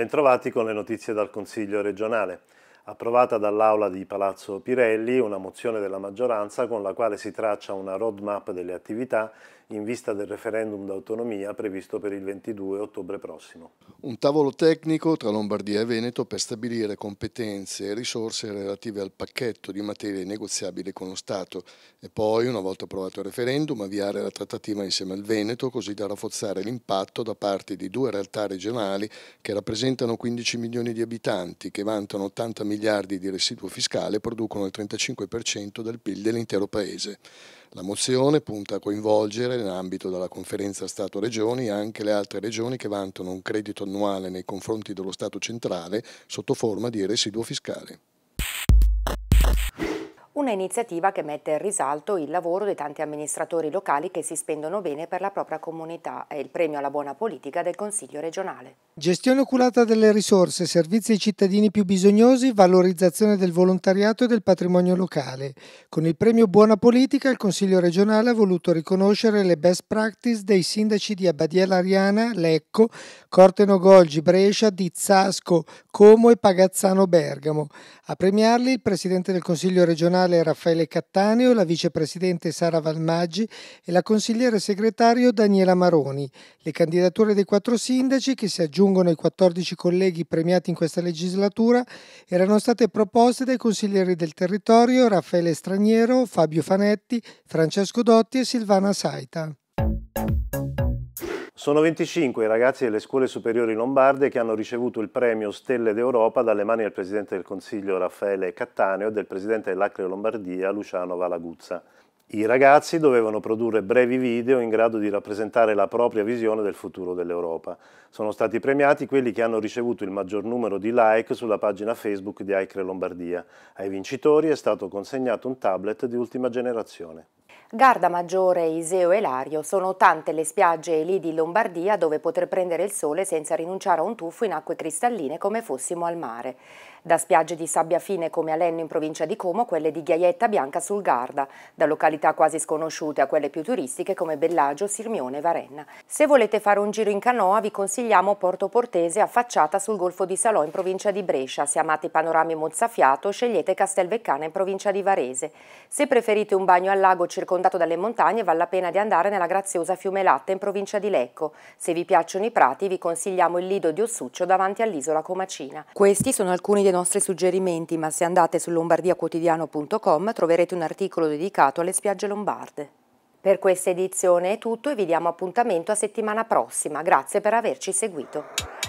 Bentrovati con le notizie dal Consiglio regionale approvata dall'Aula di Palazzo Pirelli una mozione della maggioranza con la quale si traccia una roadmap delle attività in vista del referendum d'autonomia previsto per il 22 ottobre prossimo. Un tavolo tecnico tra Lombardia e Veneto per stabilire competenze e risorse relative al pacchetto di materie negoziabili con lo Stato e poi, una volta approvato il referendum, avviare la trattativa insieme al Veneto così da rafforzare l'impatto da parte di due realtà regionali che rappresentano 15 milioni di abitanti, che vantano 80 milioni miliardi di residuo fiscale producono il 35% del PIL dell'intero Paese. La mozione punta a coinvolgere nell'ambito della conferenza Stato-Regioni anche le altre regioni che vantano un credito annuale nei confronti dello Stato centrale sotto forma di residuo fiscale una iniziativa che mette in risalto il lavoro dei tanti amministratori locali che si spendono bene per la propria comunità e il premio alla buona politica del Consiglio regionale. Gestione oculata delle risorse, servizi ai cittadini più bisognosi, valorizzazione del volontariato e del patrimonio locale. Con il premio Buona Politica il Consiglio regionale ha voluto riconoscere le best practice dei sindaci di Abbadia Lariana, Lecco, Corteno Golgi, Brescia, Dizzasco, Como e Pagazzano Bergamo. A premiarli il Presidente del Consiglio regionale generale Raffaele Cattaneo, la vicepresidente Sara Valmaggi e la consigliere segretario Daniela Maroni. Le candidature dei quattro sindaci, che si aggiungono ai 14 colleghi premiati in questa legislatura, erano state proposte dai consiglieri del territorio Raffaele Straniero, Fabio Fanetti, Francesco Dotti e Silvana Saita. Sono 25 i ragazzi delle scuole superiori lombarde che hanno ricevuto il premio Stelle d'Europa dalle mani del Presidente del Consiglio Raffaele Cattaneo e del Presidente dell'Acre Lombardia Luciano Valaguzza. I ragazzi dovevano produrre brevi video in grado di rappresentare la propria visione del futuro dell'Europa. Sono stati premiati quelli che hanno ricevuto il maggior numero di like sulla pagina Facebook di Acre Lombardia. Ai vincitori è stato consegnato un tablet di ultima generazione. Garda Maggiore, Iseo e Lario sono tante le spiagge e lì di Lombardia dove poter prendere il sole senza rinunciare a un tuffo in acque cristalline come fossimo al mare. Da spiagge di sabbia fine come Alenno in provincia di Como, quelle di Ghiaietta Bianca sul Garda, da località quasi sconosciute a quelle più turistiche come Bellagio, Sirmione e Varenna. Se volete fare un giro in canoa vi consigliamo Porto Portese affacciata sul Golfo di Salò in provincia di Brescia. Se amate i panorami mozzafiato scegliete Castelveccana in provincia di Varese. Se preferite un bagno al lago centrale circondato dalle montagne, vale la pena di andare nella graziosa Fiume Latte in provincia di Lecco. Se vi piacciono i prati, vi consigliamo il lido di Ossuccio davanti all'isola Comacina. Questi sono alcuni dei nostri suggerimenti, ma se andate su lombardiaquotidiano.com troverete un articolo dedicato alle spiagge lombarde. Per questa edizione è tutto e vi diamo appuntamento a settimana prossima. Grazie per averci seguito.